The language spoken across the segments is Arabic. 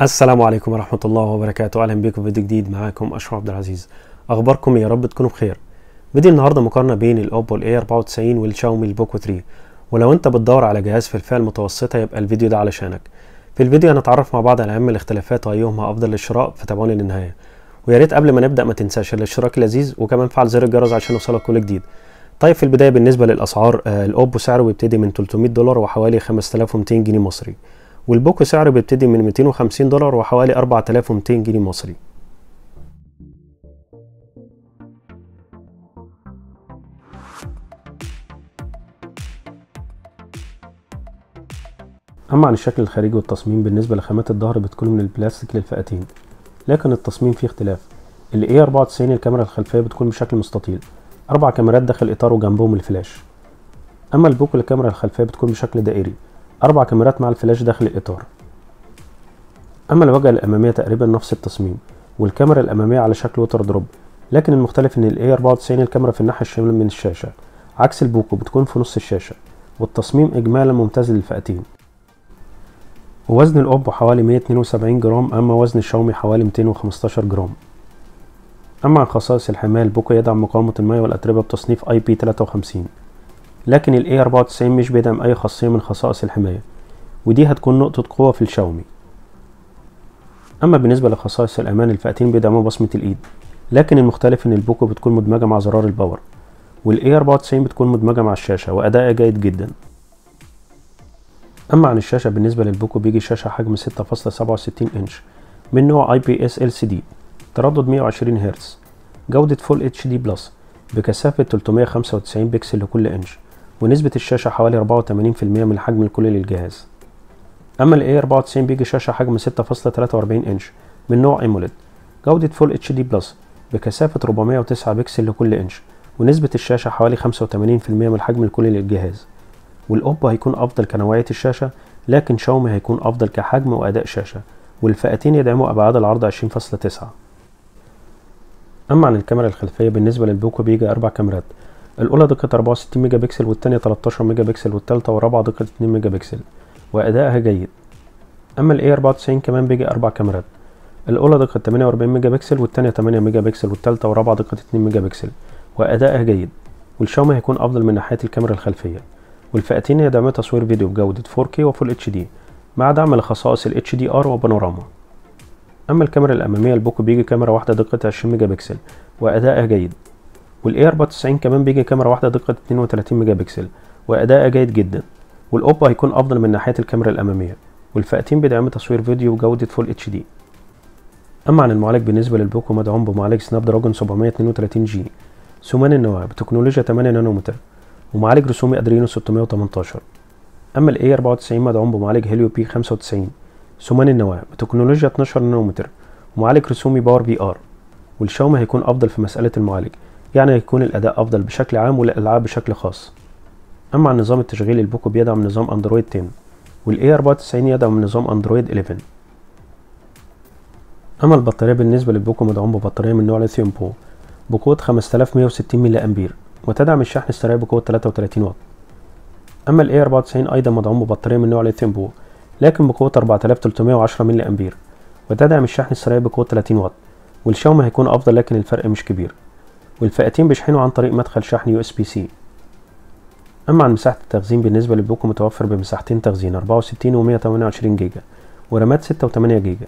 السلام عليكم ورحمة الله وبركاته أهلا بكم في فيديو جديد معاكم أشرف عبد العزيز أخباركم إيه؟ يا رب تكونوا بخير فيديو النهاردة مقارنة بين الأوبو الاي 94 والشاومي البوكو 3 ولو أنت بتدور على جهاز في الفئة المتوسطة يبقى الفيديو ده علشانك في الفيديو هنتعرف مع بعض على أهم الاختلافات وأيهما أفضل للشراء فتابعوني للنهاية ويا ريت قبل ما نبدا ما تنساش الاشتراك لذيذ وكمان فعل زر الجرس عشان يوصلك كل جديد طيب في البدايه بالنسبه للاسعار آه، الاوبو سعره بيبتدي من 300 دولار وحوالي 5200 جنيه مصري والبوكو سعره بيبتدي من 250 دولار وحوالي 4200 جنيه مصري اما عن الشكل الخارجي والتصميم بالنسبه لخامات الظهر بتكون من البلاستيك للفئتين لكن التصميم فيه اختلاف ال A94 الكاميرا الخلفية بتكون بشكل مستطيل أربع كاميرات داخل إطار وجنبهم الفلاش أما البوكو الكاميرا الخلفية بتكون بشكل دائري أربع كاميرات مع الفلاش داخل الإطار أما الواجهة الأمامية تقريبا نفس التصميم والكاميرا الأمامية على شكل ووتر دروب لكن المختلف إن ال A94 الكاميرا في الناحية الشمال من الشاشة عكس البوكو بتكون في نص الشاشة والتصميم إجمالا ممتاز للفئتين وزن الأوبو حوالي 172 جرام أما وزن الشاومي حوالي 215 جرام أما عن خصائص الحماية البوكو يدعم مقاومة الماء والأتربة بتصنيف أي بي 53 لكن الـ A94 مش بيدعم أي خاصية من خصائص الحماية ودي هتكون نقطة قوة في الشاومي أما بالنسبة لخصائص الأمان الفئتين بيدعموا بصمة الإيد لكن المختلف إن البوكو بتكون مدمجة مع زرار الباور والـ A94 بتكون مدمجة مع الشاشة وأدائها جيد جدا اما عن الشاشه بالنسبه للبوكو بيجي شاشه حجم 6.67 انش من نوع اي بي اس ال سي دي تردد 120 هرتز جوده فول اتش دي بلس بكثافه 395 بكسل لكل انش ونسبه الشاشه حوالي 84% من الحجم الكلي للجهاز اما الاي 94 بيجي شاشه حجم 6.43 انش من نوع ايموليد جوده فول اتش دي بلس بكثافه 409 بكسل لكل انش ونسبه الشاشه حوالي 85% من الحجم الكلي للجهاز والاوبو هيكون افضل كنوعيه الشاشه لكن شاومي هيكون افضل كحجم واداء شاشه والفئتين يدعموا ابعاد العرض 20.9 اما عن الكاميرا الخلفيه بالنسبه للبوكو بيجي اربع كاميرات الاولى دقه 64 ميجا بكسل والثانيه 13 ميجا بكسل والثالثه والرابعه دقه 2 ميجا بكسل وادائها جيد اما الاي 94 كمان بيجي اربع كاميرات الاولى دقه 48 ميجا بكسل والثانيه 8 ميجا بكسل والثالثه والرابعه دقه 2 ميجا بكسل وادائها جيد والشاومي هيكون افضل من ناحيه الكاميرا الخلفيه والفئتين يدعمان تصوير فيديو بجودة 4K و Full HD مع دعم لخصائص ال HDR وبانوراما أما الكاميرا الأمامية البوكو بيجي كاميرا واحدة دقة 20 ميجا بكسل وأدائها جيد والاي 94 كمان بيجي كاميرا واحدة دقة 32 ميجا بكسل وأدائها جيد جدا والأوبا هيكون أفضل من ناحية الكاميرا الأمامية والفئتين بيدعم تصوير فيديو بجودة فول اتش دي أما عن المعالج بالنسبة للبوكو مدعوم بمعالج سناب دراجون 732 جي ثمان النواة بتكنولوجيا 8 نانومتر ومعالج رسومي ادرينو 618 اما الاي 94 مدعوم بمعالج هيليو بي 95 ثمان النواه بتكنولوجيا 12 نانومتر ومعالج رسومي باور بي ار والشاومي هيكون افضل في مساله المعالج يعني هيكون الاداء افضل بشكل عام والالعاب بشكل خاص اما عن نظام التشغيل البوكو بيدعم نظام اندرويد 10 والاي 94 يدعم نظام اندرويد 11 اما البطاريه بالنسبه للبوكو مدعوم ببطاريه من نوع ليثيوم بو بقوه 5160 ملي امبير وتدعم الشحن السريع بقوة 33 واط أما الـ A94 أيضا مدعوم ببطارية من نوع ليثيوم بو لكن بقوة 4310 ملي أمبير وتدعم الشحن السريع بقوة 30 واط والشحن هيكون أفضل لكن الفرق مش كبير والفئتين بيشحنوا عن طريق مدخل شحن USB-C أما عن مساحة التخزين بالنسبة للبوكو متوفر بمساحتين تخزين 64 و 128 جيجا ورامات 6 و 8 جيجا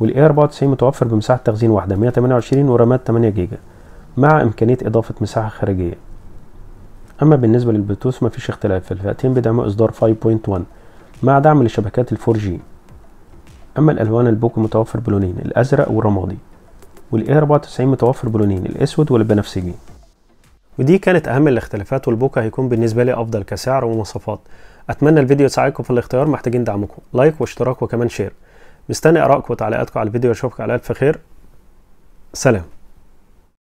والـ a 94 متوفر بمساحة تخزين واحدة 128 ورامات 8 جيجا مع إمكانية إضافة مساحة خارجية أما بالنسبة للبلوتوث مفيش اختلاف الفئتين بيدعموا إصدار 5.1 مع دعم لشبكات 4G أما الألوان البوكو متوفر بلونين الأزرق والرمادي والإيه 94 متوفر بلونين الأسود والبنفسجي ودي كانت أهم الاختلافات والبوكا هيكون بالنسبة لي أفضل كسعر ومواصفات أتمنى الفيديو يساعدكم في الاختيار محتاجين دعمكم لايك واشتراك وكمان شير مستني آرائكم وتعليقاتكم على الفيديو أشوفكم على ألف خير سلام